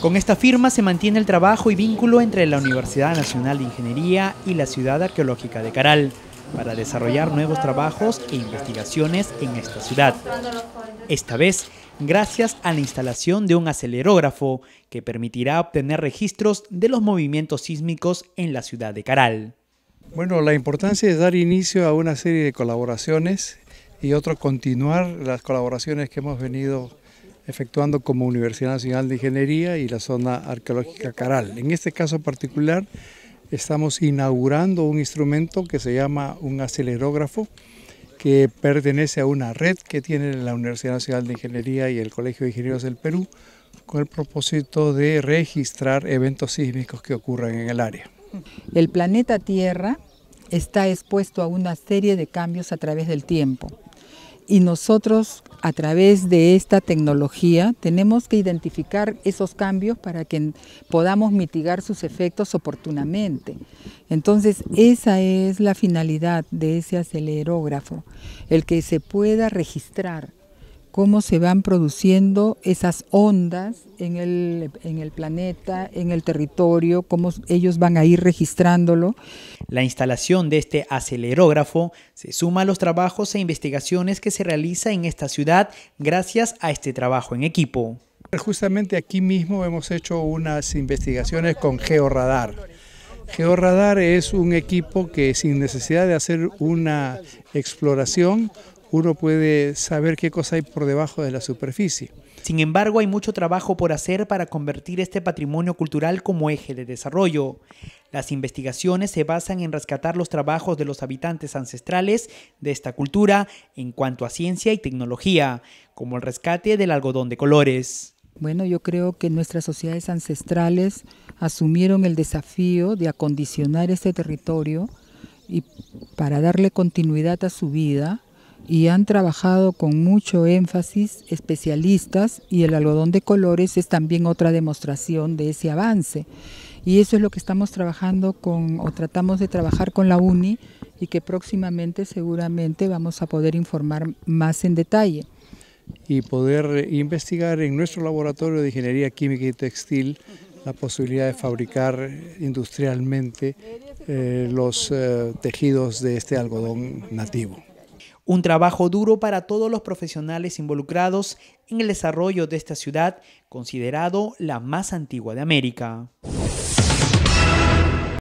Con esta firma se mantiene el trabajo y vínculo entre la Universidad Nacional de Ingeniería y la Ciudad Arqueológica de Caral para desarrollar nuevos trabajos e investigaciones en esta ciudad. Esta vez, gracias a la instalación de un acelerógrafo que permitirá obtener registros de los movimientos sísmicos en la ciudad de Caral. Bueno, la importancia es dar inicio a una serie de colaboraciones y otro continuar las colaboraciones que hemos venido efectuando como Universidad Nacional de Ingeniería y la zona arqueológica Caral. En este caso particular estamos inaugurando un instrumento que se llama un acelerógrafo que pertenece a una red que tiene la Universidad Nacional de Ingeniería y el Colegio de Ingenieros del Perú con el propósito de registrar eventos sísmicos que ocurran en el área. El planeta Tierra está expuesto a una serie de cambios a través del tiempo y nosotros a través de esta tecnología tenemos que identificar esos cambios para que podamos mitigar sus efectos oportunamente. Entonces, esa es la finalidad de ese acelerógrafo, el que se pueda registrar cómo se van produciendo esas ondas en el, planeta, en el territorio, cómo ellos van a ir registrándolo. La instalación de este acelerógrafo se suma a los trabajos e investigaciones que se realiza en esta ciudad gracias a este trabajo en equipo. Justamente aquí mismo hemos hecho unas investigaciones con Georradar. Georradar es un equipo que sin necesidad de hacer una exploración uno puede saber qué cosa hay por debajo de la superficie. Sin embargo, hay mucho trabajo por hacer para convertir este patrimonio cultural como eje de desarrollo. Las investigaciones se basan en rescatar los trabajos de los habitantes ancestrales de esta cultura en cuanto a ciencia y tecnología, como el rescate del algodón de colores. Bueno, yo creo que nuestras sociedades ancestrales asumieron el desafío de acondicionar este territorio y para darle continuidad a su vida, y han trabajado con mucho énfasis especialistas y el algodón de colores es también otra demostración de ese avance. Y eso es lo que estamos trabajando con o tratamos de trabajar con la UNI y que próximamente seguramente vamos a poder informar más en detalle. Y poder investigar en nuestro laboratorio de ingeniería química y textil la posibilidad de fabricar industrialmente eh, los eh, tejidos de este algodón nativo. Un trabajo duro para todos los profesionales involucrados en el desarrollo de esta ciudad, considerado la más antigua de América.